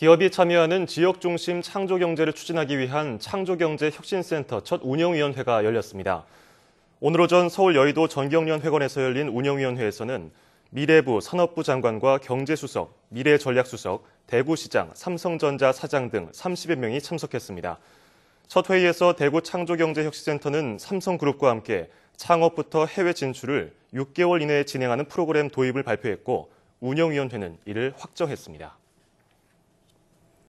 기업이 참여하는 지역 중심 창조 경제를 추진하기 위한 창조경제 혁신센터 첫 운영위원회가 열렸습니다. 오늘 오전 서울 여의도 전경련 회관에서 열린 운영위원회에서는 미래부 산업부 장관과 경제수석, 미래전략수석, 대구시장, 삼성전자 사장 등 30여 명이 참석했습니다. 첫 회의에서 대구 창조경제혁신센터는 삼성그룹과 함께 창업부터 해외 진출을 6개월 이내에 진행하는 프로그램 도입을 발표했고 운영위원회는 이를 확정했습니다.